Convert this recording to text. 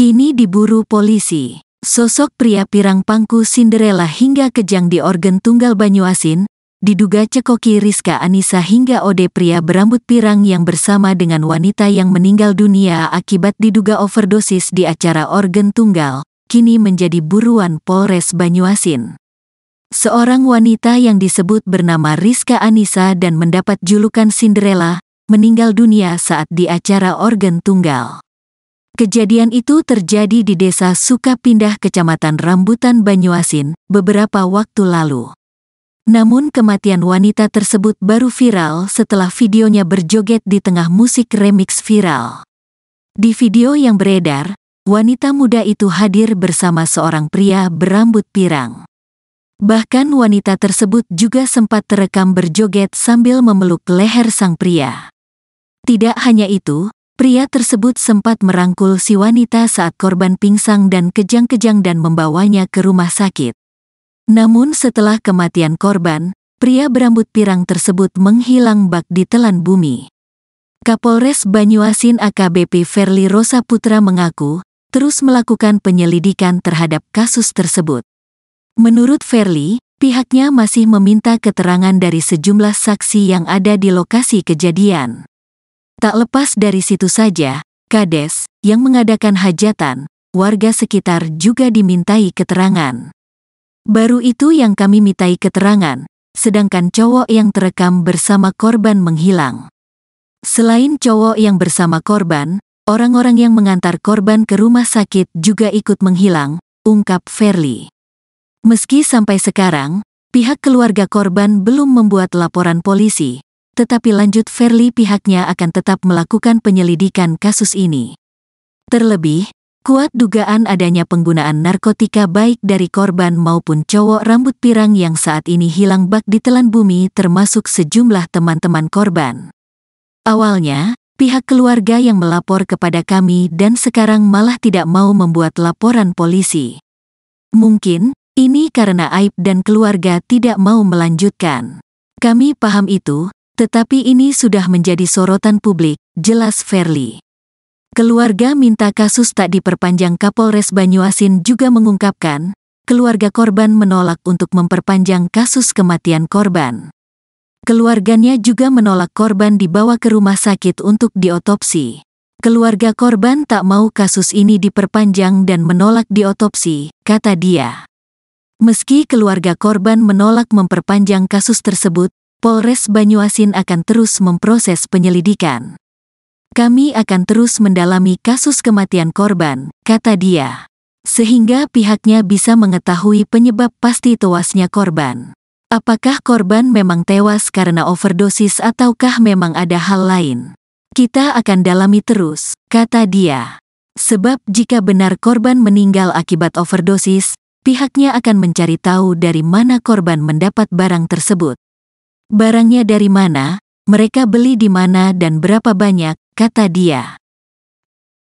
Kini diburu polisi. Sosok pria pirang pangku Cinderella hingga kejang di organ tunggal Banyuasin, diduga cekoki Rizka Anissa hingga Ode pria berambut pirang yang bersama dengan wanita yang meninggal dunia akibat diduga overdosis di acara organ tunggal, kini menjadi buruan Polres Banyuasin. Seorang wanita yang disebut bernama Rizka Anissa dan mendapat julukan Cinderella, meninggal dunia saat di acara organ tunggal. Kejadian itu terjadi di desa Sukapindah, Kecamatan Rambutan, Banyuasin, beberapa waktu lalu. Namun kematian wanita tersebut baru viral setelah videonya berjoget di tengah musik remix viral. Di video yang beredar, wanita muda itu hadir bersama seorang pria berambut pirang. Bahkan wanita tersebut juga sempat terekam berjoget sambil memeluk leher sang pria. Tidak hanya itu, Pria tersebut sempat merangkul si wanita saat korban pingsan dan kejang-kejang dan membawanya ke rumah sakit. Namun setelah kematian korban, pria berambut pirang tersebut menghilang bak di telan bumi. Kapolres Banyuasin AKBP Verli Rosa Putra mengaku terus melakukan penyelidikan terhadap kasus tersebut. Menurut Verli, pihaknya masih meminta keterangan dari sejumlah saksi yang ada di lokasi kejadian. Tak lepas dari situ saja, Kades, yang mengadakan hajatan, warga sekitar juga dimintai keterangan. Baru itu yang kami mintai keterangan, sedangkan cowok yang terekam bersama korban menghilang. Selain cowok yang bersama korban, orang-orang yang mengantar korban ke rumah sakit juga ikut menghilang, ungkap Verly. Meski sampai sekarang, pihak keluarga korban belum membuat laporan polisi, tetapi lanjut Verly pihaknya akan tetap melakukan penyelidikan kasus ini. Terlebih, kuat dugaan adanya penggunaan narkotika baik dari korban maupun cowok rambut pirang yang saat ini hilang bak ditelan bumi termasuk sejumlah teman-teman korban. Awalnya, pihak keluarga yang melapor kepada kami dan sekarang malah tidak mau membuat laporan polisi. Mungkin, ini karena Aib dan keluarga tidak mau melanjutkan. Kami paham itu, tetapi ini sudah menjadi sorotan publik, jelas Verly. Keluarga minta kasus tak diperpanjang Kapolres Banyuasin juga mengungkapkan, keluarga korban menolak untuk memperpanjang kasus kematian korban. Keluarganya juga menolak korban dibawa ke rumah sakit untuk diotopsi. Keluarga korban tak mau kasus ini diperpanjang dan menolak diotopsi, kata dia. Meski keluarga korban menolak memperpanjang kasus tersebut, Polres Banyuasin akan terus memproses penyelidikan. Kami akan terus mendalami kasus kematian korban, kata dia. Sehingga pihaknya bisa mengetahui penyebab pasti tewasnya korban. Apakah korban memang tewas karena overdosis ataukah memang ada hal lain? Kita akan dalami terus, kata dia. Sebab jika benar korban meninggal akibat overdosis, pihaknya akan mencari tahu dari mana korban mendapat barang tersebut. Barangnya dari mana, mereka beli di mana dan berapa banyak, kata dia.